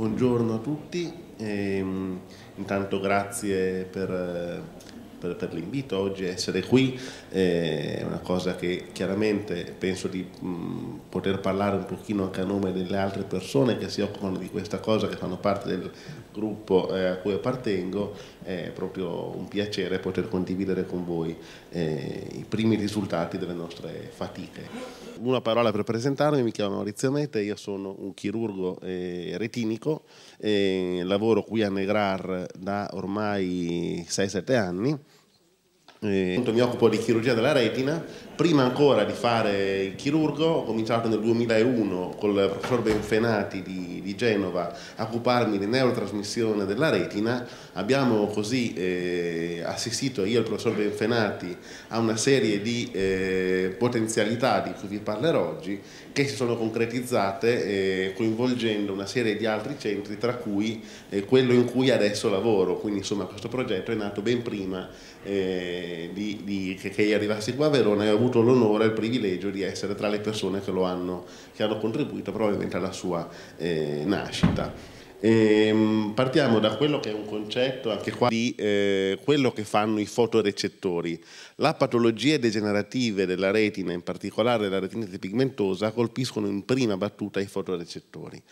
Buongiorno a tutti, e, ehm, intanto grazie per eh, per, per l'invito oggi, essere qui eh, è una cosa che chiaramente penso di mh, poter parlare un pochino anche a nome delle altre persone che si occupano di questa cosa, che fanno parte del gruppo eh, a cui appartengo, è proprio un piacere poter condividere con voi eh, i primi risultati delle nostre fatiche. Una parola per presentarmi, mi chiamo Maurizio Mete, io sono un chirurgo eh, retinico, eh, lavoro qui a Negrar da ormai 6-7 anni eh, mi occupo di chirurgia della retina, prima ancora di fare il chirurgo ho cominciato nel 2001 col professor Benfenati di, di Genova a occuparmi di neurotrasmissione della retina, abbiamo così eh, assistito io e il professor Benfenati a una serie di eh, potenzialità di cui vi parlerò oggi che si sono concretizzate eh, coinvolgendo una serie di altri centri, tra cui eh, quello in cui adesso lavoro. Quindi insomma questo progetto è nato ben prima eh, di, di, che, che arrivassi qua a Verona e ho avuto l'onore e il privilegio di essere tra le persone che, lo hanno, che hanno contribuito probabilmente alla sua eh, nascita. Ehm, partiamo da quello che è un concetto anche qua di eh, quello che fanno i fotorecettori. La patologie degenerative della retina, in particolare la retinite pigmentosa, colpiscono in prima battuta i fotorecettori.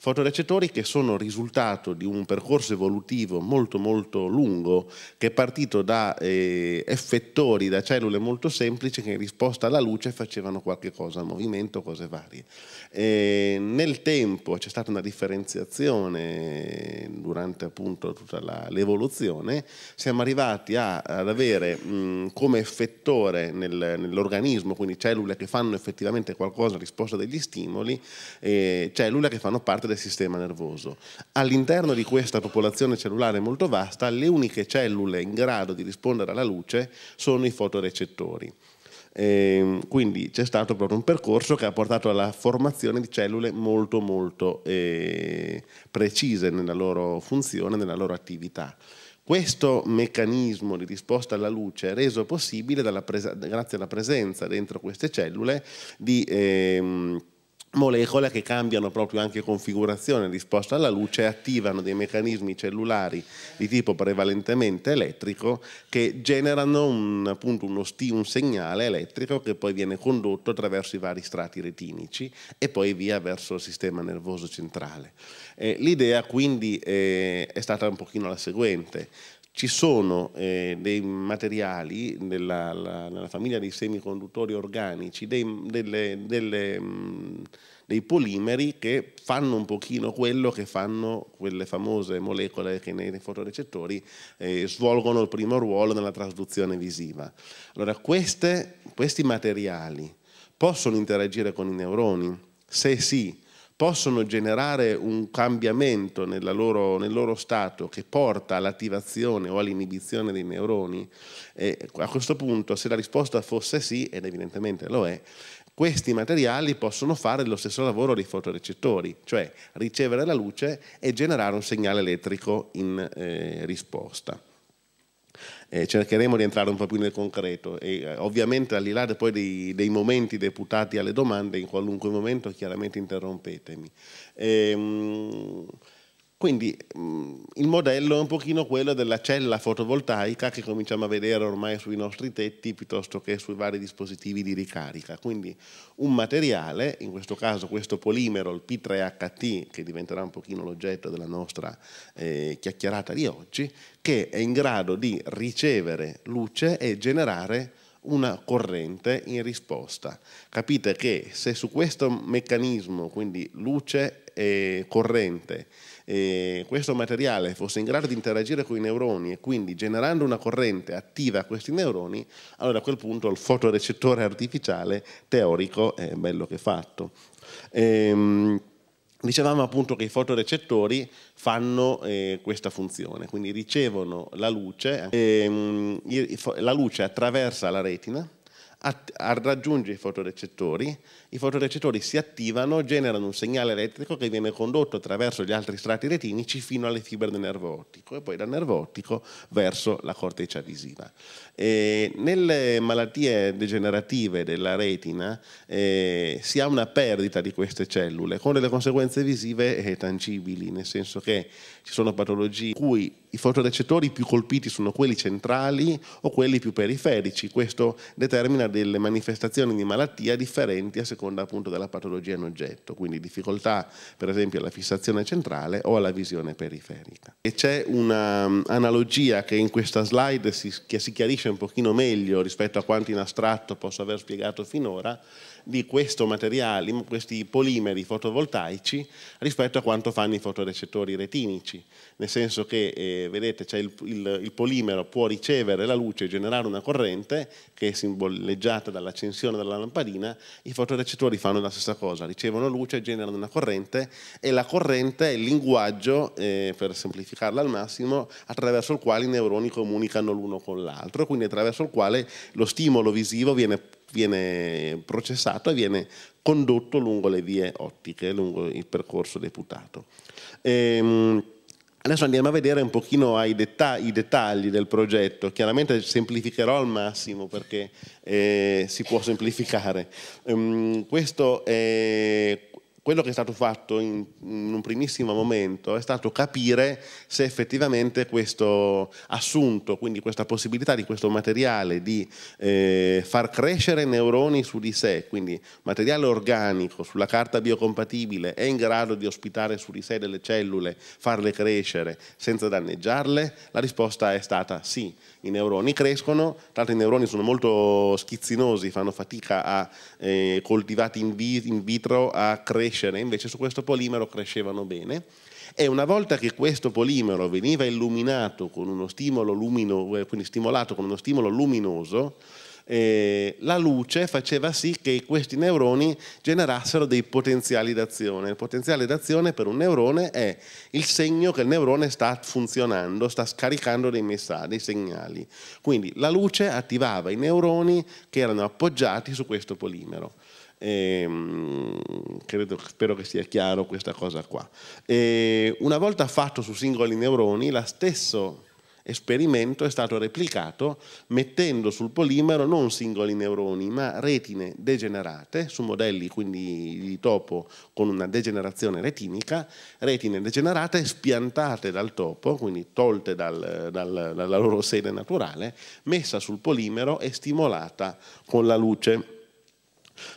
Fotorecettori che sono risultato di un percorso evolutivo molto molto lungo che è partito da eh, effettori, da cellule molto semplici che in risposta alla luce facevano qualche cosa, movimento, cose varie. E nel tempo c'è stata una differenziazione durante appunto tutta l'evoluzione, siamo arrivati a, ad avere mh, come effettore nel, nell'organismo, quindi cellule che fanno effettivamente qualcosa in risposta degli stimoli, eh, cellule che fanno parte del sistema nervoso. All'interno di questa popolazione cellulare molto vasta, le uniche cellule in grado di rispondere alla luce sono i fotorecettori. E ehm, quindi c'è stato proprio un percorso che ha portato alla formazione di cellule molto molto eh, precise nella loro funzione, nella loro attività. Questo meccanismo di risposta alla luce è reso possibile grazie alla presenza dentro queste cellule di... Ehm, molecole che cambiano proprio anche configurazione risposta alla luce e attivano dei meccanismi cellulari di tipo prevalentemente elettrico che generano un, appunto uno sti, un segnale elettrico che poi viene condotto attraverso i vari strati retinici e poi via verso il sistema nervoso centrale. Eh, l'idea quindi eh, è stata un pochino la seguente, ci sono eh, dei materiali nella, la, nella, famiglia dei semiconduttori organici, dei, delle, delle, mh, mm, dei polimeri che fanno un pochino quello che fanno quelle famose molecole che nei fotorecettori eh, svolgono il primo ruolo nella trasduzione visiva. Allora queste, questi materiali possono interagire con i neuroni? Se sì, possono generare un cambiamento loro, nel loro stato che porta all'attivazione o all'inibizione dei neuroni, eh, a questo punto se la risposta fosse sì, ed evidentemente lo è, questi materiali possono fare lo stesso lavoro dei fotorecettori, cioè ricevere la luce e generare un segnale elettrico in eh, risposta eh, cercheremo di entrare un po' più nel concreto e eh, ovviamente al di là poi dei, dei, momenti deputati alle domande, in qualunque momento chiaramente interrompetemi. E, ehm, quindi mh, mm, il modello è un pochino quello della cella fotovoltaica che cominciamo a vedere ormai sui nostri tetti piuttosto che sui vari dispositivi di ricarica. Quindi un materiale, in questo caso questo polimero, il P3HT, che diventerà un pochino l'oggetto della nostra eh, chiacchierata di oggi, che è in grado di ricevere luce e generare una corrente in risposta. Capite che se su questo meccanismo, quindi luce e corrente, eh, questo materiale fosse in grado di interagire con i neuroni e quindi generando una corrente attiva a questi neuroni, allora a quel punto il fotorecettore artificiale teorico è bello che fatto. Ehm, Dicevamo appunto che i fotorecettori fanno eh, questa funzione, quindi ricevono la luce, ehm, la luce attraversa la retina, a, raggiungere i fotorecettori, i fotorecettori si attivano, generano un segnale elettrico che viene condotto attraverso gli altri strati retinici fino alle fibre del nervo ottico e poi dal nervo ottico verso la corteccia visiva. E nelle malattie degenerative della retina eh, si ha una perdita di queste cellule con delle conseguenze visive tangibili, nel senso che ci sono patologie in cui i fotorecettori più colpiti sono quelli centrali o quelli più periferici. Questo determina delle manifestazioni di malattia differenti a seconda appunto della patologia in oggetto, quindi difficoltà per esempio alla fissazione centrale o alla visione periferica. E c'è un'analogia mm, che in questa slide si, si chiarisce un pochino meglio rispetto a quanto in astratto posso aver spiegato finora, di questo materiale, questi polimeri fotovoltaici rispetto a quanto fanno i fotorecettori retinici, nel senso che eh, vedete cioè il, il, il, polimero può ricevere la luce e generare una corrente che è simboleggiata dall'accensione della lampadina, i fotorecettori fanno la stessa cosa, ricevono luce, e generano una corrente e la corrente è il linguaggio, eh, per semplificarla al massimo, attraverso il quale i neuroni comunicano l'uno con l'altro, quindi attraverso il quale lo stimolo visivo viene viene processato e viene condotto lungo le vie ottiche, lungo il percorso deputato. Ehm, adesso andiamo a vedere un pochino dettag i dettagli del progetto, chiaramente semplificherò al massimo perché eh, si può semplificare. Ehm, questo è quello che è stato fatto in, in, un primissimo momento è stato capire se effettivamente questo assunto, quindi questa possibilità di questo materiale di eh, far crescere neuroni su di sé, quindi materiale organico sulla carta biocompatibile, è in grado di ospitare su di sé delle cellule, farle crescere senza danneggiarle? La risposta è stata sì, i neuroni crescono, tra l'altro i neuroni sono molto schizzinosi, fanno fatica a eh, coltivati in, vi, in vitro a crescere crescere, invece su questo polimero crescevano bene e una volta che questo polimero veniva illuminato con uno stimolo lumino, eh, quindi stimolato con uno stimolo luminoso, eh, la luce faceva sì che questi neuroni generassero dei potenziali d'azione. Il potenziale d'azione per un neurone è il segno che il neurone sta funzionando, sta scaricando dei messaggi, dei segnali. Quindi la luce attivava i neuroni che erano appoggiati su questo polimero. Ehm, credo, spero che sia chiaro questa cosa qua. E ehm, una volta fatto su singoli neuroni, lo stesso esperimento è stato replicato mettendo sul polimero non singoli neuroni, ma retine degenerate, su modelli quindi di topo con una degenerazione retinica, retine degenerate spiantate dal topo, quindi tolte dal, dal, dalla loro sede naturale, messa sul polimero e stimolata con la luce.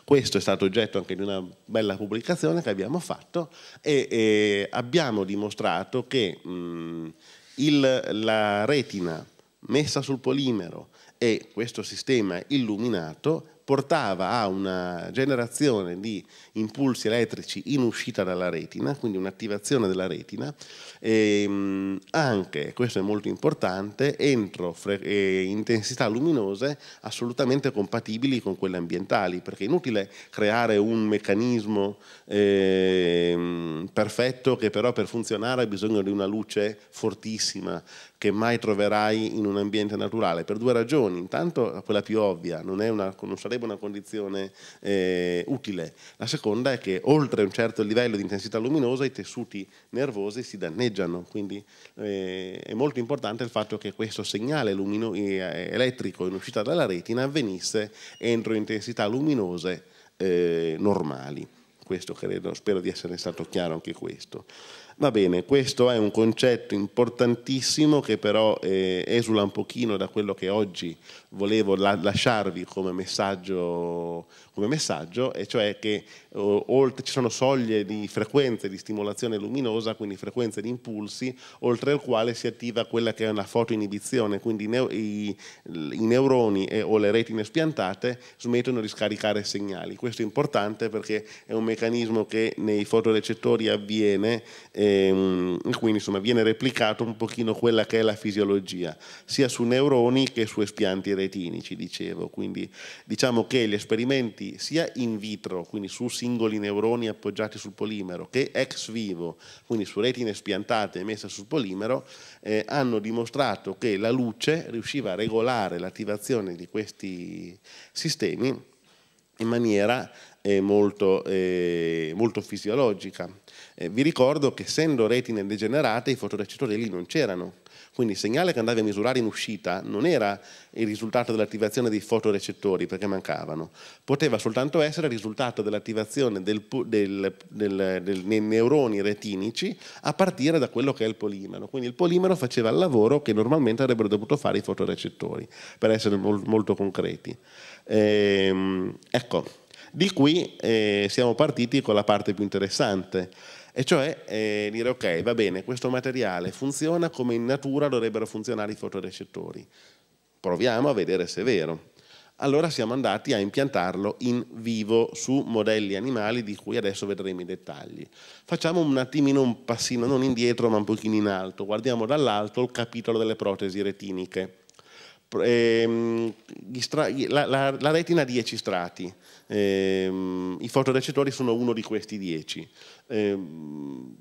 Questo è stato oggetto anche di una bella pubblicazione che abbiamo fatto e, e abbiamo dimostrato che mh, il, la retina messa sul polimero e questo sistema illuminato portava a una generazione di impulsi elettrici in uscita dalla retina, quindi un'attivazione della retina, e ehm, anche, questo è molto importante, entro intensità luminose assolutamente compatibili con quelle ambientali, perché è inutile creare un meccanismo eh, perfetto che però per funzionare ha bisogno di una luce fortissima che mai troverai in un ambiente naturale, per due ragioni. Intanto, quella più ovvia, non, una, non sarebbe una condizione eh, utile. La seconda è che oltre un certo livello di intensità luminosa i tessuti nervosi si danneggiano, quindi eh, è molto importante il fatto che questo segnale lumino- eh, elettrico in uscita dalla retina avvenisse entro intensità luminose eh, normali. Questo credo, spero di essere stato chiaro anche questo. Va bene, questo è un concetto importantissimo che però eh, esula un pochino da quello che oggi volevo la lasciarvi come messaggio, come messaggio, e cioè che eh, oltre, ci sono soglie di frequenze di stimolazione luminosa, quindi frequenze di impulsi, oltre il quale si attiva quella che è una fotoinibizione, quindi i, i, i neuroni e, o le retine spiantate smettono di scaricare segnali. Questo è importante perché è un meccanismo che nei fotorecettori avviene, ehm, quindi insomma viene replicato un pochino quella che è la fisiologia, sia su neuroni che su espianti retinici, dicevo. Quindi diciamo che gli esperimenti sia in vitro, quindi su singoli neuroni appoggiati sul polimero, che ex vivo, quindi su retine spiantate messe sul polimero, eh, hanno dimostrato che la luce riusciva a regolare l'attivazione di questi sistemi in maniera eh, molto, eh, molto fisiologica. Eh, vi ricordo che essendo retine degenerate i fotorecettori lì non c'erano, quindi il segnale che andavi a misurare in uscita non era il risultato dell'attivazione dei fotorecettori perché mancavano, poteva soltanto essere il risultato dell'attivazione del, del, del, dei neuroni retinici a partire da quello che è il polimero. Quindi il polimero faceva il lavoro che normalmente avrebbero dovuto fare i fotorecettori, per essere mol, molto concreti. Ehm, ecco, di qui eh, siamo partiti con la parte più interessante e cioè eh, dire ok, va bene, questo materiale funziona come in natura dovrebbero funzionare i fotorecettori. Proviamo a vedere se è vero. Allora siamo andati a impiantarlo in vivo su modelli animali di cui adesso vedremo i dettagli. Facciamo un attimino un passino, non indietro ma un pochino in alto, guardiamo dall'alto il capitolo delle protesi retiniche ehm, la, la, la, retina ha 10 strati, ehm, i fotorecettori sono uno di questi 10. Ehm,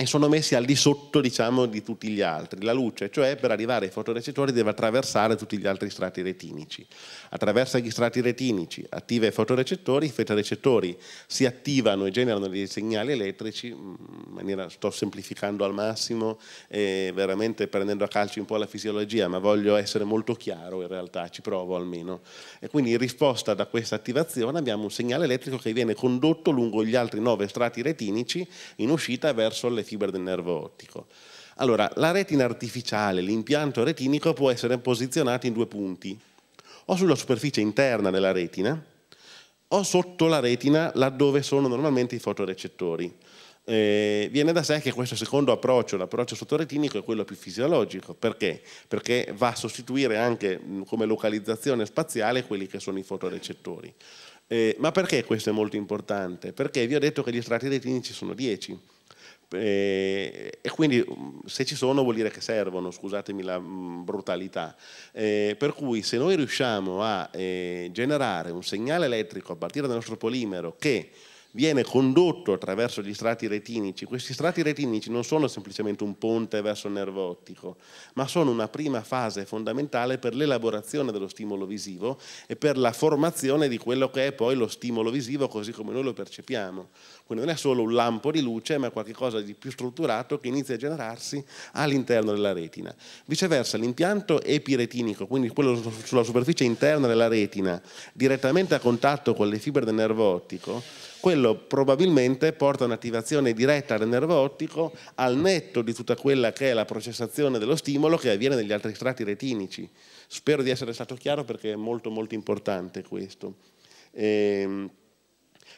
e sono messi al di sotto diciamo, di tutti gli altri. La luce, cioè per arrivare ai fotorecettori deve attraversare tutti gli altri strati retinici. Attraversa gli strati retinici, attiva i fotorecettori, i fotorecettori si attivano e generano dei segnali elettrici, mm, in maniera, sto semplificando al massimo, eh, veramente prendendo a calcio un po' la fisiologia, ma voglio essere molto chiaro in realtà, ci provo almeno. E quindi in risposta da questa attivazione abbiamo un segnale elettrico che viene condotto lungo gli altri nove strati retinici in uscita verso le fibre del nervo ottico. Allora, la retina artificiale, l'impianto retinico può essere posizionato in due punti, o sulla superficie interna della retina o sotto la retina laddove sono normalmente i fotorecettori. Eh, viene da sé che questo secondo approccio, l'approccio sottoretinico, è quello più fisiologico. Perché? Perché va a sostituire anche come localizzazione spaziale quelli che sono i fotorecettori. Eh, ma perché questo è molto importante? Perché vi ho detto che gli strati retinici sono 10 eh, e quindi mm, se ci sono vuol dire che servono, scusatemi la mm, brutalità. Eh, per cui se noi riusciamo a eh, generare un segnale elettrico a partire dal nostro polimero che viene condotto attraverso gli strati retinici. Questi strati retinici non sono semplicemente un ponte verso il nervo ottico, ma sono una prima fase fondamentale per l'elaborazione dello stimolo visivo e per la formazione di quello che è poi lo stimolo visivo così come noi lo percepiamo. Quindi non è solo un lampo di luce, ma qualcosa di più strutturato che inizia a generarsi all'interno della retina. Viceversa, l'impianto epiretinico, quindi quello sulla superficie interna della retina, direttamente a contatto con le fibre del nervo ottico, quello probabilmente porta un'attivazione diretta del nervo ottico al netto di tutta quella che è la processazione dello stimolo che avviene negli altri strati retinici. Spero di essere stato chiaro perché è molto molto importante questo. Ehm,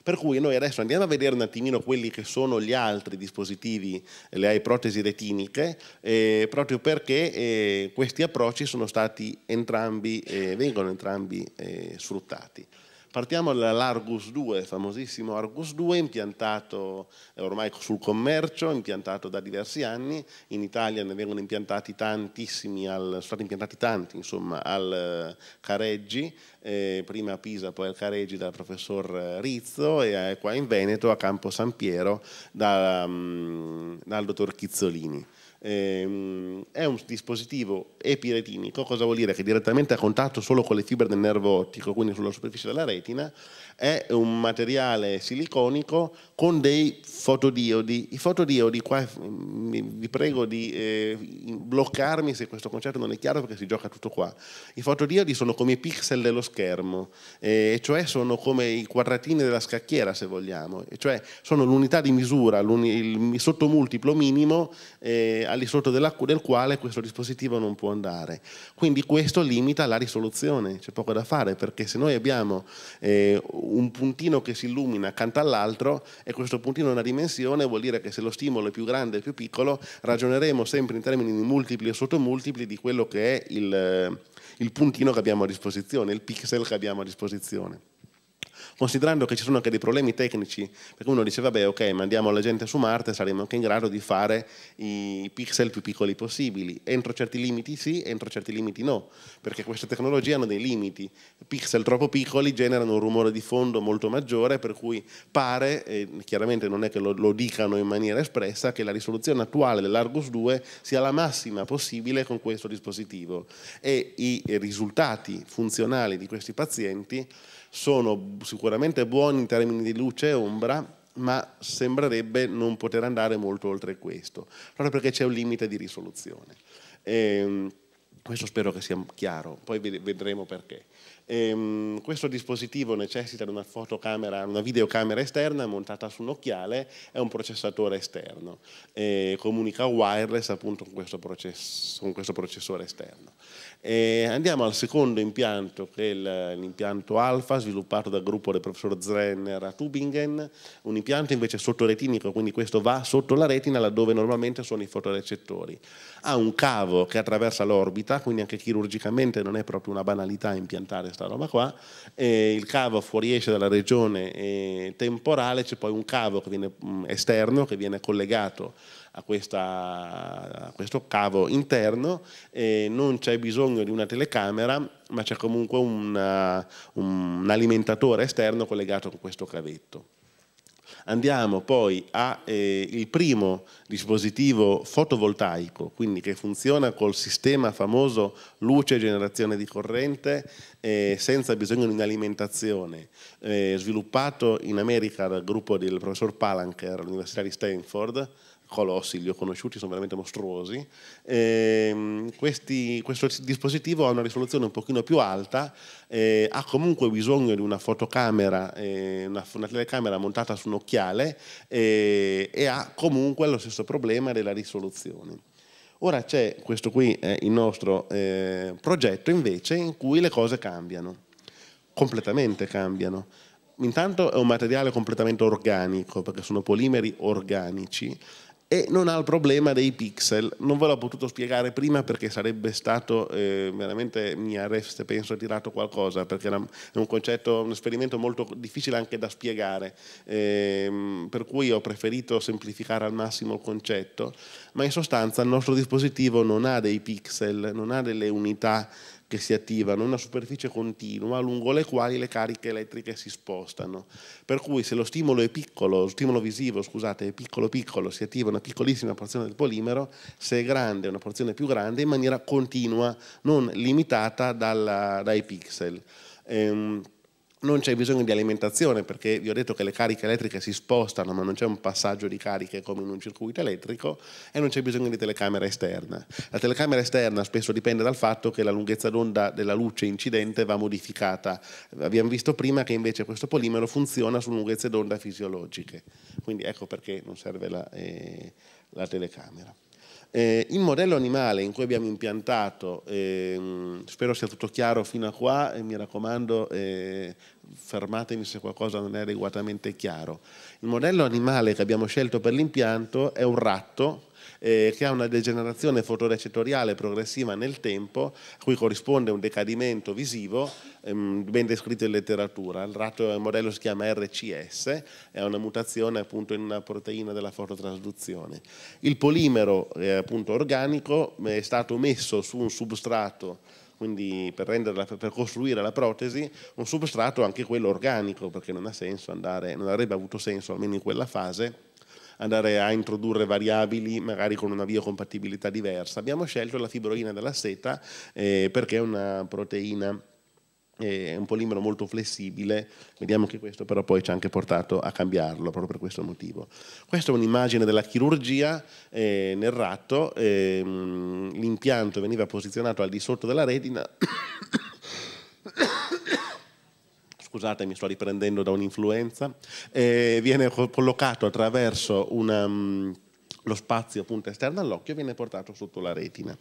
per cui noi adesso andiamo a vedere un attimino quelli che sono gli altri dispositivi, le protesi retiniche, eh, proprio perché eh, questi approcci sono stati entrambi, eh, vengono entrambi eh, sfruttati. Partiamo dall'Argus 2, famosissimo Argus 2, impiantato eh, ormai sul commercio, impiantato da diversi anni. In Italia ne vengono impiantati tantissimi, al, sono stati impiantati tanti insomma, al eh, Careggi, eh, prima a Pisa, poi al Careggi dal professor Rizzo e eh, qua in Veneto a Campo San Piero da, um, dal dottor Chizzolini. Ehm, è un dispositivo epiretinico, cosa vuol dire? Che direttamente a contatto solo con le fibre del nervo ottico, quindi sulla superficie della retina, è un materiale siliconico con dei fotodiodi. I fotodiodi, qua mm, mm, vi prego di eh, bloccarmi se questo concetto non è chiaro perché si gioca tutto qua. I fotodiodi sono come i pixel dello schermo, eh, cioè sono come i quadratini della scacchiera se vogliamo, cioè sono l'unità di misura, il sottomultiplo minimo eh, all'isotto del quale questo dispositivo non può andare. Quindi questo limita la risoluzione, c'è poco da fare perché se noi abbiamo eh, un puntino che si illumina accanto all'altro e questo puntino è una dimensione, vuol dire che se lo stimolo è più grande o più piccolo, ragioneremo sempre in termini di multipli e sottomultipli di quello che è il, eh, il puntino che abbiamo a disposizione, il pixel che abbiamo a disposizione considerando che ci sono anche dei problemi tecnici, perché uno dice vabbè ok mandiamo la gente su Marte, saremo anche in grado di fare i pixel più piccoli possibili, entro certi limiti sì, entro certi limiti no, perché queste tecnologie hanno dei limiti, pixel troppo piccoli generano un rumore di fondo molto maggiore, per cui pare, eh, chiaramente non è che lo, lo dicano in maniera espressa, che la risoluzione attuale dell'Argus 2 sia la massima possibile con questo dispositivo e i risultati funzionali di questi pazienti sono sicuramente buoni in termini di luce e ombra, ma sembrerebbe non poter andare molto oltre questo, proprio perché c'è un limite di risoluzione. E ehm, questo spero che sia chiaro, poi vedremo perché. Ehm, questo dispositivo necessita di una fotocamera, una videocamera esterna montata su un occhiale e un processatore esterno. E comunica wireless appunto con questo, processo, con questo processore esterno. E andiamo al secondo impianto, che è l'impianto Alfa, sviluppato dal gruppo del professor Zrenner a Tübingen, un impianto invece sottoretinico, quindi questo va sotto la retina laddove normalmente sono i fotorecettori. Ha un cavo che attraversa l'orbita, quindi anche chirurgicamente non è proprio una banalità impiantare sta roba qua, e il cavo fuoriesce dalla regione eh, temporale, c'è poi un cavo che viene, mm, esterno che viene collegato a, questa, a, questo cavo interno e non c'è bisogno di una telecamera ma c'è comunque una, eh, un, alimentatore esterno collegato con questo cavetto. Andiamo poi al eh, primo dispositivo fotovoltaico, quindi che funziona col sistema famoso luce e generazione di corrente eh, senza bisogno di un'alimentazione, eh, sviluppato in America dal gruppo del professor Palanker all'Università di Stanford, colossi, li ho conosciuti, sono veramente mostruosi, eh, questi, questo dispositivo ha una risoluzione un pochino più alta, eh, ha comunque bisogno di una fotocamera, eh, una, una, telecamera montata su un occhiale eh, e ha comunque lo stesso problema della risoluzione. Ora c'è questo qui, eh, il nostro eh, progetto invece, in cui le cose cambiano, completamente cambiano. Intanto è un materiale completamente organico, perché sono polimeri organici, e non ha il problema dei pixel. Non ve l'ho potuto spiegare prima perché sarebbe stato eh, veramente mi avreste penso tirato qualcosa perché era un concetto, un esperimento molto difficile anche da spiegare. Eh, per cui ho preferito semplificare al massimo il concetto. Ma in sostanza il nostro dispositivo non ha dei pixel, non ha delle unità che si attivano una superficie continua lungo le quali le cariche elettriche si spostano. Per cui se lo stimolo è piccolo, lo stimolo visivo, scusate, è piccolo piccolo, si attiva una piccolissima porzione del polimero, se è grande una porzione più grande in maniera continua, non limitata dalla, dai pixel. Ehm, non c'è bisogno di alimentazione perché vi ho detto che le cariche elettriche si spostano ma non c'è un passaggio di cariche come in un circuito elettrico e non c'è bisogno di telecamera esterna. La telecamera esterna spesso dipende dal fatto che la lunghezza d'onda della luce incidente va modificata. Abbiamo visto prima che invece questo polimero funziona su lunghezze d'onda fisiologiche, quindi ecco perché non serve la, eh, la telecamera. Eh, il modello animale in cui abbiamo impiantato, ehm, spero sia tutto chiaro fino a qua, e mi raccomando eh, fermatemi se qualcosa non è adeguatamente chiaro. Il modello animale che abbiamo scelto per l'impianto è un ratto eh, che ha una degenerazione fotorecettoriale progressiva nel tempo, cui corrisponde un decadimento visivo ehm, ben descritto in letteratura. Il, ratto, il modello si chiama RCS, è una mutazione appunto in una proteina della fototrasduzione. Il polimero eh, appunto organico eh, è stato messo su un substrato quindi per, renderla, per, costruire la protesi, un substrato anche quello organico, perché non, ha senso andare, non avrebbe avuto senso, almeno in quella fase, andare a introdurre variabili magari con una biocompatibilità diversa. Abbiamo scelto la fibroina della seta eh, perché è una proteina è un polimero molto flessibile, vediamo che questo però poi ci ha anche portato a cambiarlo proprio per questo motivo. Questa è un'immagine della chirurgia eh, nel ratto, eh, l'impianto veniva posizionato al di sotto della retina scusatemi, sto riprendendo da un'influenza, eh, viene collocato attraverso una, lo spazio appunto esterno all'occhio e viene portato sotto la retina.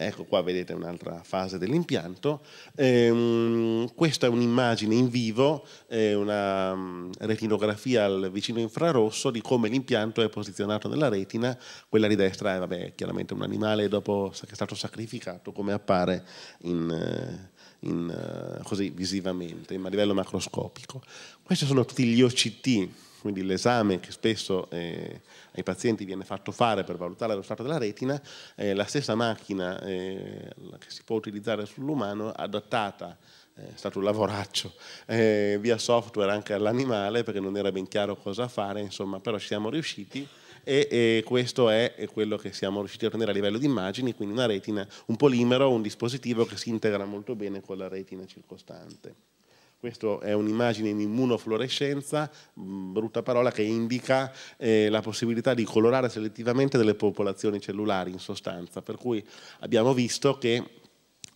Ecco qua vedete un'altra fase dell'impianto. Eh, questa è un'immagine in vivo, eh, una retinografia al vicino infrarosso di come l'impianto è posizionato nella retina. Quella di destra è vabbè, chiaramente un animale dopo che è stato sacrificato, come appare in, eh, in, eh, così visivamente, ma a livello macroscopico. Questi sono tutti gli OCT, quindi l'esame che spesso eh, ai pazienti viene fatto fare per valutare lo stato della retina, eh, la stessa macchina eh, che si può utilizzare sull'umano adattata eh, è stato un lavoraccio eh, via software anche all'animale perché non era ben chiaro cosa fare, insomma, però ci siamo riusciti e, e, questo è quello che siamo riusciti a ottenere a livello di immagini, quindi una retina, un polimero, un dispositivo che si integra molto bene con la retina circostante. Questa è un'immagine in immunofluorescenza, mm, brutta parola, che indica eh, la possibilità di colorare selettivamente delle popolazioni cellulari in sostanza, per cui abbiamo visto che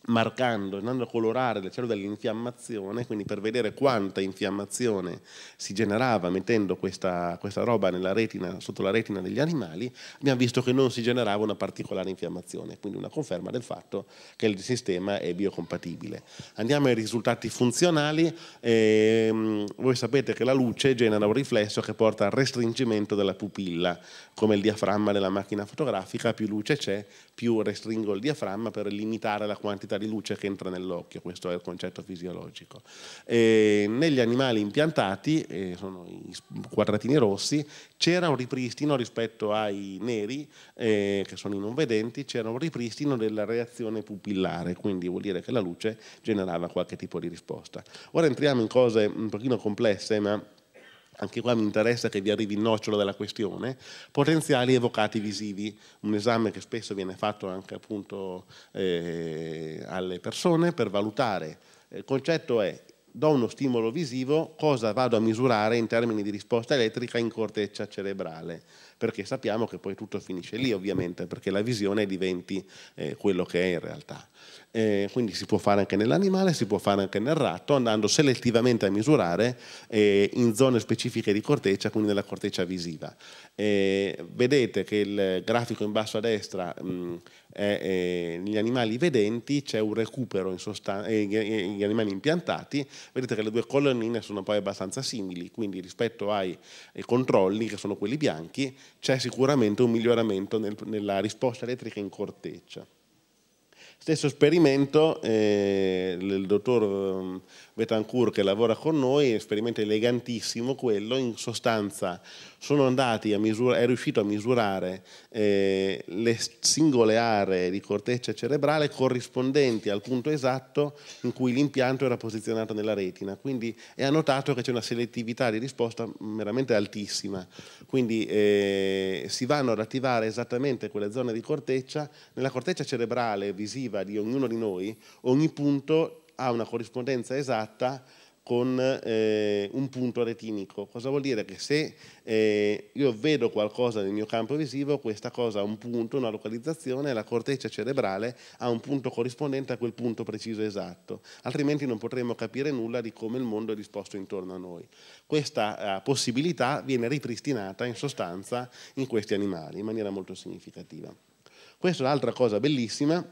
marcando, andando a colorare le cellule dell'infiammazione, quindi per vedere quanta infiammazione si generava mettendo questa, questa roba retina, sotto la retina degli animali, abbiamo visto che non si generava una particolare infiammazione, quindi una conferma del fatto che il sistema è biocompatibile. Andiamo ai risultati funzionali, ehm, voi sapete che la luce genera un riflesso che porta al restringimento della pupilla, come il diaframma della macchina fotografica, più luce c'è, più restringo il diaframma per limitare la quantità quantità di luce che entra nell'occhio, questo è il concetto fisiologico. E negli animali impiantati, sono i quadratini rossi, c'era un ripristino rispetto ai neri, eh, che sono i non vedenti, c'era un ripristino della reazione pupillare, quindi vuol dire che la luce generava qualche tipo di risposta. Ora entriamo in cose un pochino complesse, ma anche qua mi interessa che vi arrivi il nocciolo della questione, potenziali evocati visivi, un esame che spesso viene fatto anche appunto eh, alle persone per valutare. Eh, il concetto è do uno stimolo visivo, cosa vado a misurare in termini di risposta elettrica in corteccia cerebrale, perché sappiamo che poi tutto finisce lì ovviamente, perché la visione diventi eh, quello che è in realtà. Eh, quindi si può fare anche nell'animale, si può fare anche nel ratto, andando selettivamente a misurare eh, in zone specifiche di corteccia, quindi nella corteccia visiva. Eh, vedete che il grafico in basso a destra, mh, mm, è, è, eh, negli animali vedenti c'è un recupero, negli eh, eh, animali impiantati, vedete che le due colonnine sono poi abbastanza simili, quindi rispetto ai, ai controlli, che sono quelli bianchi, c'è sicuramente un miglioramento nel, nella risposta elettrica in corteccia. Stesso esperimento, eh, il dottor Betancourt che lavora con noi, esperimento elegantissimo quello, in sostanza sono andati a misurare, è riuscito a misurare eh, le singole aree di corteccia cerebrale corrispondenti al punto esatto in cui l'impianto era posizionato nella retina, quindi ha notato che c'è una selettività di risposta veramente altissima, quindi eh, si vanno ad attivare esattamente quelle zone di corteccia, nella corteccia cerebrale visiva di ognuno di noi, ogni punto ha una corrispondenza esatta con eh, un punto retinico. Cosa vuol dire? Che se eh, io vedo qualcosa nel mio campo visivo, questa cosa ha un punto, una localizzazione, la corteccia cerebrale ha un punto corrispondente a quel punto preciso esatto, altrimenti non potremmo capire nulla di come il mondo è disposto intorno a noi. Questa eh, possibilità viene ripristinata in sostanza in questi animali in maniera molto significativa. Questa è un'altra cosa bellissima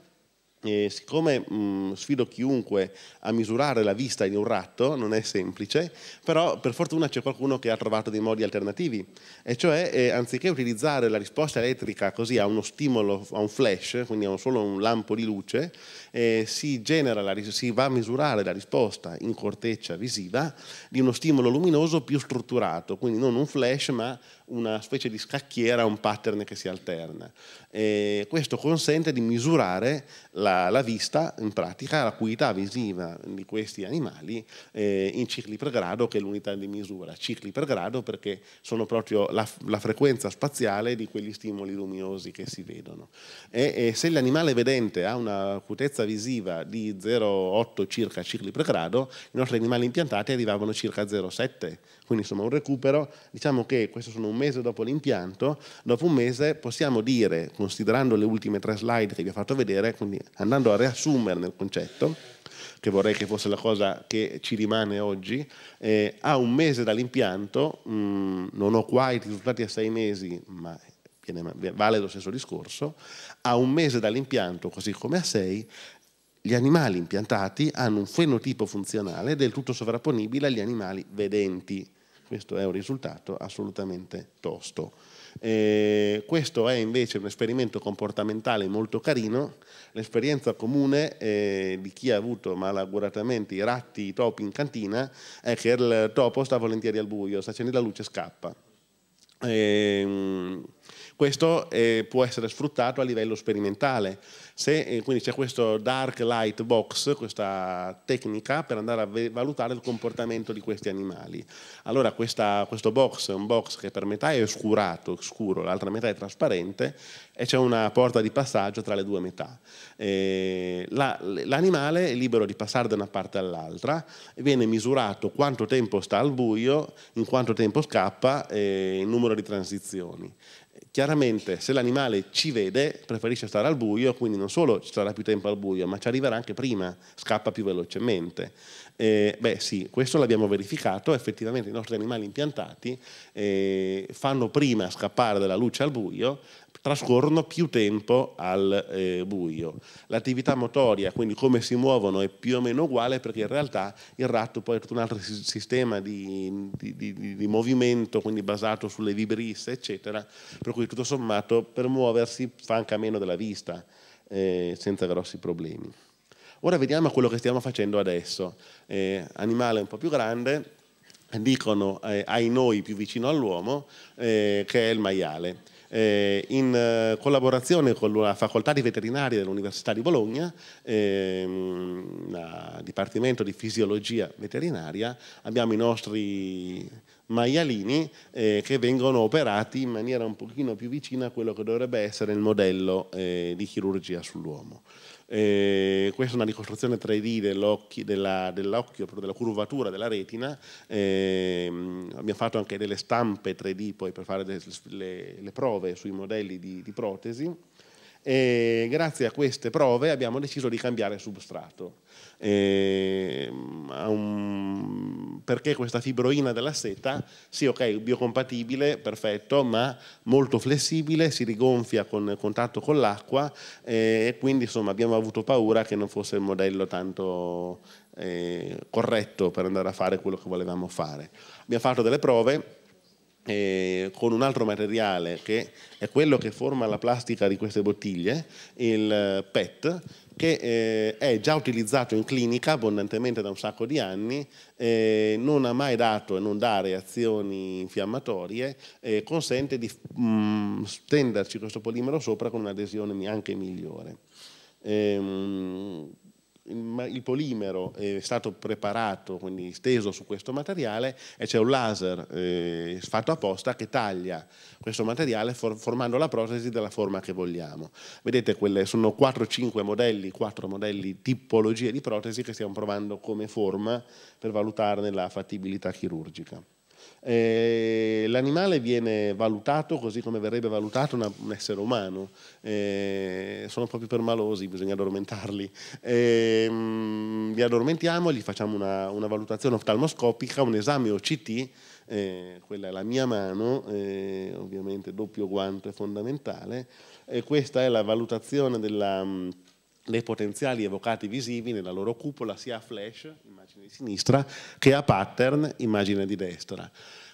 e siccome mh, mm, sfido chiunque a misurare la vista in un ratto, non è semplice, però per fortuna c'è qualcuno che ha trovato dei modi alternativi, e cioè eh, anziché utilizzare la risposta elettrica così a uno stimolo, a un flash, quindi a un, solo un lampo di luce, eh, si, la, si, va a misurare la risposta in corteccia visiva di uno stimolo luminoso più strutturato, quindi non un flash ma una specie di scacchiera, un pattern che si alterna. E questo consente di misurare la, la, vista, in pratica l'acuità visiva di questi animali eh, in cicli per grado, che è l'unità di misura. Cicli per grado perché sono proprio la, la frequenza spaziale di quegli stimoli luminosi che si vedono. E, e se l'animale vedente ha un'acutezza visiva di 0,8 circa cicli per grado, i nostri animali impiantati arrivavano circa 0,7, quindi insomma un recupero. Diciamo che questo sono un mese dopo l'impianto, dopo un mese possiamo dire, considerando le ultime tre slide che vi ho fatto vedere, quindi andando a riassumere nel concetto, che vorrei che fosse la cosa che ci rimane oggi, eh, a un mese dall'impianto, mh, mm, non ho qua i risultati a sei mesi, ma viene, vale lo stesso discorso, a un mese dall'impianto, così come a sei, gli animali impiantati hanno un fenotipo funzionale del tutto sovrapponibile agli animali vedenti. Questo è un risultato assolutamente tosto. Eh, questo è invece un esperimento comportamentale molto carino, l'esperienza comune eh, di chi ha avuto malauguratamente i ratti, i topi in cantina, è che il topo sta volentieri al buio, se accendi la luce scappa. Eh, questo eh, può essere sfruttato a livello sperimentale. Se, eh, quindi c'è questo dark light box, questa tecnica per andare a valutare il comportamento di questi animali. Allora questa, questo box è un box che per metà è oscurato, scuro, l'altra metà è trasparente e c'è una porta di passaggio tra le due metà. Eh, l'animale è libero di passare da una parte all'altra, e viene misurato quanto tempo sta al buio, in quanto tempo scappa e eh, il numero di transizioni. Chiaramente se l'animale ci vede preferisce stare al buio, quindi non solo ci sarà più tempo al buio, ma ci arriverà anche prima, scappa più velocemente. Eh, beh sì, questo l'abbiamo verificato, effettivamente i nostri animali impiantati eh, fanno prima scappare dalla luce al buio, trascorrono più tempo al eh, buio. L'attività motoria, quindi come si muovono, è più o meno uguale perché in realtà il ratto poi è tutto un altro sistema di, di, di, di movimento, quindi basato sulle vibrisse, eccetera, per cui tutto sommato per muoversi fa anche a meno della vista, eh, senza grossi problemi. Ora vediamo quello che stiamo facendo adesso. Eh, animale un po' più grande, dicono eh, ai noi più vicino all'uomo, eh, che è il maiale. Eh, in eh, collaborazione con la facoltà di veterinaria dell'Università di Bologna, ehm, Dipartimento di Fisiologia Veterinaria, abbiamo i nostri maialini eh, che vengono operati in maniera un pochino più vicina a quello che dovrebbe essere il modello eh, di chirurgia sull'uomo. Eh, questa è una ricostruzione 3D dell'occhio, della, dell'occhio della curvatura della retina. Eh, abbiamo fatto anche delle stampe 3D poi per fare delle, le, le prove sui modelli di, di protesi. E grazie a queste prove abbiamo deciso di cambiare substrato. Mm, un... perché questa fibroina della seta, sì ok, biocompatibile, perfetto, ma molto flessibile, si rigonfia con contatto con l'acqua e quindi insomma abbiamo avuto paura che non fosse il modello tanto eh, corretto per andare a fare quello che volevamo fare. Abbiamo fatto delle prove eh, con un altro materiale che è quello che forma la plastica di queste bottiglie, il eh, PET, che eh, è già utilizzato in clinica abbondantemente da un sacco di anni, eh, non ha mai dato e non dà reazioni infiammatorie, eh, consente di mh, mm, stenderci questo polimero sopra con un'adesione anche migliore. Ehm, il polimero è stato preparato, quindi steso su questo materiale e c'è un laser eh, fatto apposta che taglia questo materiale for formando la protesi della forma che vogliamo. Vedete, quelle sono 4-5 modelli, 4 modelli, tipologie di protesi che stiamo provando come forma per valutarne la fattibilità chirurgica. Eh, l'animale viene valutato così come verrebbe valutato una, un essere umano, eh, sono proprio permalosi, bisogna addormentarli. Eh, li addormentiamo, e gli facciamo una, una valutazione oftalmoscopica, un esame OCT, eh, quella è la mia mano, eh, ovviamente doppio guanto è fondamentale, e questa è la valutazione della... Mh, mm, nei potenziali evocati visivi nella loro cupola sia a flash, immagine di sinistra, che a pattern, immagine di destra.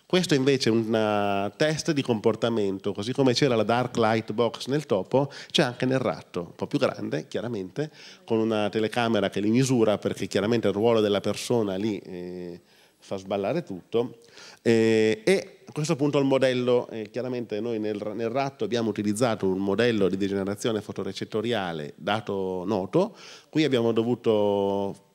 Questo invece è un eh, test di comportamento, così come c'era la dark light box nel topo, c'è anche nel ratto, un po' più grande chiaramente, con una telecamera che li misura perché chiaramente il ruolo della persona lì... Eh, fa sballare tutto. Eh, e a questo punto il modello, eh, chiaramente noi nel, nel, ratto abbiamo utilizzato un modello di degenerazione fotorecettoriale dato noto, qui abbiamo dovuto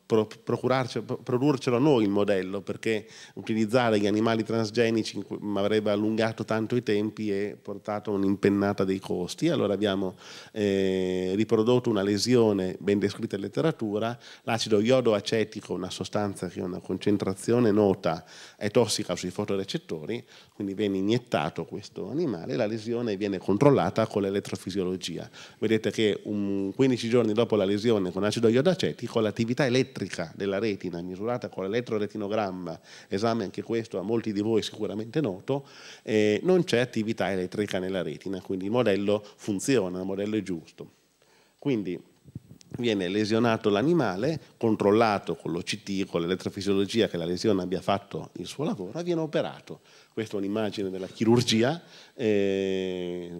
produrcelo a noi il modello, perché utilizzare gli animali transgenici avrebbe allungato tanto i tempi e portato un'impennata dei costi. Allora abbiamo eh, riprodotto una lesione ben descritta in letteratura, l'acido iodo acetico, una sostanza che ha una concentrazione nota, è tossica sui fotorecettori, quindi viene iniettato questo animale, la lesione viene controllata con l'elettrofisiologia. Vedete che un, 15 giorni dopo la lesione con acido iodo acetico l'attività elettrica replica della retina misurata con l'elettroretinogramma, esame anche questo a molti di voi sicuramente noto, eh, non c'è attività elettrica nella retina, quindi il modello funziona, il modello è giusto. Quindi viene lesionato l'animale, controllato con l'OCT, con l'elettrofisiologia che la lesione abbia fatto il suo lavoro, e viene operato. Questa è un'immagine della chirurgia, eh,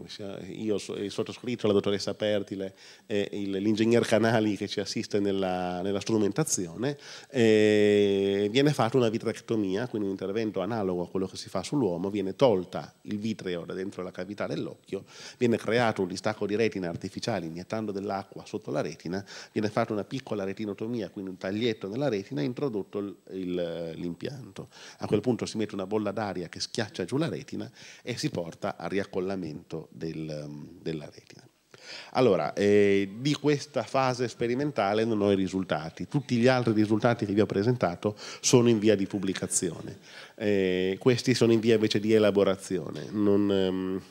io il sottoscritto la dottoressa Pertile e eh, l'ingegner Canali che ci assiste nella, nella strumentazione, eh, viene fatta una vitrectomia, quindi un intervento analogo a quello che si fa sull'uomo, viene tolta il vitreo da dentro la cavità dell'occhio, viene creato un distacco di retina artificiale iniettando dell'acqua sotto la retina viene fatta una piccola retinotomia, quindi un taglietto nella retina, e introdotto l'impianto. A quel punto si mette una bolla d'aria che schiaccia giù la retina e si porta al riaccollamento del, della retina. Allora, eh, di questa fase sperimentale non ho i risultati, tutti gli altri risultati che vi ho presentato sono in via di pubblicazione, eh, questi sono in via invece di elaborazione. Non, ehm,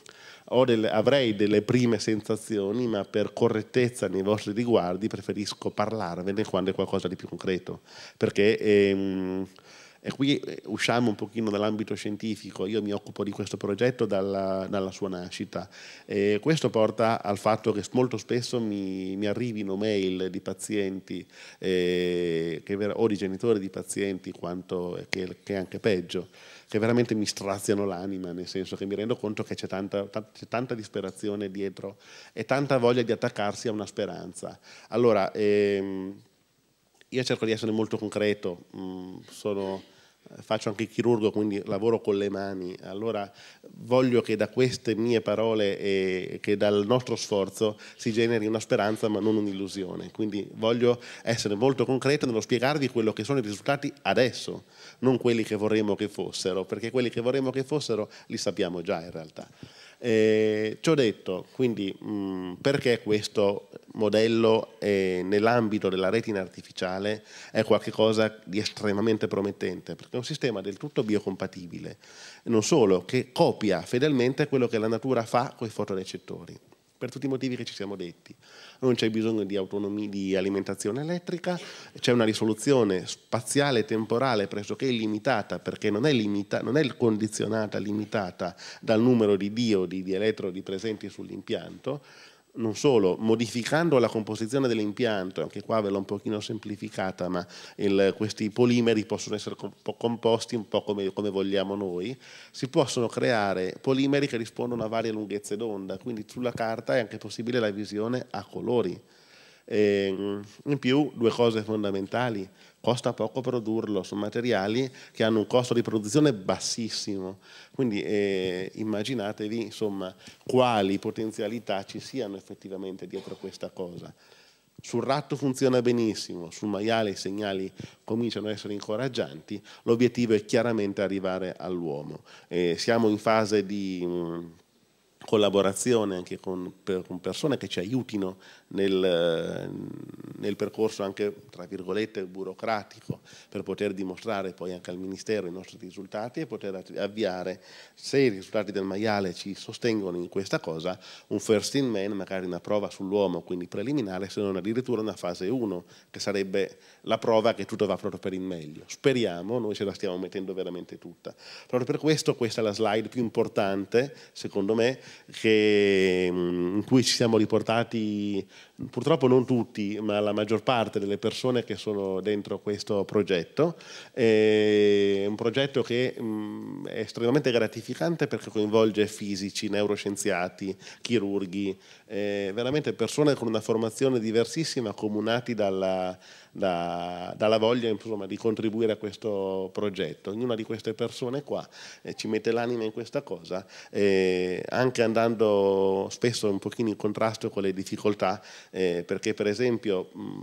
delle, avrei delle prime sensazioni, ma per correttezza nei vostri riguardi preferisco parlarvene quando è qualcosa di più concreto, perché ehm, e qui eh, usciamo un pochino dall'ambito scientifico, io mi occupo di questo progetto dalla, dalla sua nascita e questo porta al fatto che molto spesso mi, mi arrivino mail di pazienti eh, che, o di genitori di pazienti quanto, eh, che, che è anche peggio che veramente mi straziano l'anima, nel senso che mi rendo conto che c'è tanta, c'è tanta disperazione dietro e tanta voglia di attaccarsi a una speranza. Allora, ehm, io cerco di essere molto concreto, mh, mm, sono faccio anche chirurgo, quindi lavoro con le mani, allora voglio che da queste mie parole e che dal nostro sforzo si generi una speranza ma non un'illusione, quindi voglio essere molto concreto nello spiegarvi quello che sono i risultati adesso, non quelli che vorremmo che fossero, perché quelli che vorremmo che fossero li sappiamo già in realtà. Eh, ci ho detto, quindi, mh, mm, perché questo modello eh, nell'ambito della retina artificiale è qualcosa di estremamente promettente, perché è un sistema del tutto biocompatibile, non solo, che copia fedelmente quello che la natura fa con i fotorecettori per tutti i motivi che ci siamo detti. Non c'è bisogno di autonomia di alimentazione elettrica, c'è una risoluzione spaziale e temporale pressoché illimitata, perché non è, limita, non è condizionata, limitata dal numero di diodi di elettrodi presenti sull'impianto, non solo, modificando la composizione dell'impianto, anche qua ve l'ho un pochino semplificata, ma il, questi polimeri possono essere composti un po' come, come, vogliamo noi, si possono creare polimeri che rispondono a varie lunghezze d'onda, quindi sulla carta è anche possibile la visione a colori. E, ehm, in più, due cose fondamentali, costa poco produrlo, sono materiali che hanno un costo di produzione bassissimo, quindi eh, immaginatevi insomma, quali potenzialità ci siano effettivamente dietro questa cosa. Sul ratto funziona benissimo, sul maiale i segnali cominciano ad essere incoraggianti, l'obiettivo è chiaramente arrivare all'uomo. Eh, siamo in fase di... Mh, mm, collaborazione anche con, per, con, persone che ci aiutino nel, nel, percorso anche tra virgolette burocratico per poter dimostrare poi anche al Ministero i nostri risultati e poter avviare, se i risultati del maiale ci sostengono in questa cosa, un first in man, magari una prova sull'uomo, quindi preliminare, se non addirittura una fase 1, che sarebbe la prova che tutto va proprio per il meglio. Speriamo, noi ce la stiamo mettendo veramente tutta. Proprio per questo questa è la slide più importante, secondo me, che, mm, in cui ci siamo riportati, purtroppo non tutti, ma la maggior parte delle persone che sono dentro questo progetto. È un progetto che mm, è estremamente gratificante perché coinvolge fisici, neuroscienziati, chirurghi, eh, veramente persone con una formazione diversissima, comunati dalla da, dalla voglia insomma, di contribuire a questo progetto. Ognuna di queste persone qua eh, ci mette l'anima in questa cosa, eh, anche andando spesso un pochino in contrasto con le difficoltà, eh, perché per esempio, mh,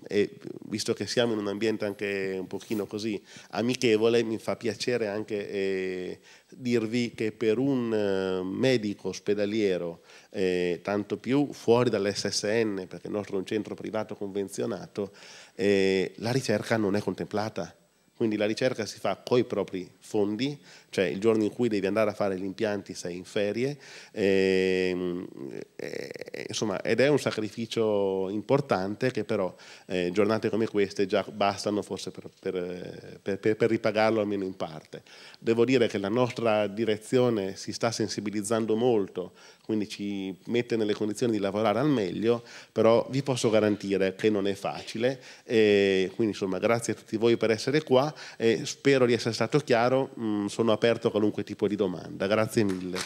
visto che siamo in un ambiente anche un pochino così amichevole, mi fa piacere anche eh, dirvi che per un eh, medico ospedaliero, eh, tanto più fuori dall'SSN, perché il nostro è un centro privato convenzionato, eh, la ricerca non è contemplata. Quindi la ricerca si fa coi propri fondi, cioè il giorno in cui devi andare a fare gli impianti sei in ferie, e, ehm, e, eh, insomma, ed è un sacrificio importante che però eh, giornate come queste già bastano forse per, per, per, per, ripagarlo almeno in parte. Devo dire che la nostra direzione si sta sensibilizzando molto, quindi ci mette nelle condizioni di lavorare al meglio, però vi posso garantire che non è facile, e quindi insomma grazie a tutti voi per essere qua e spero di essere stato chiaro, mh, mm, sono aperto a qualunque tipo di domanda. Grazie mille.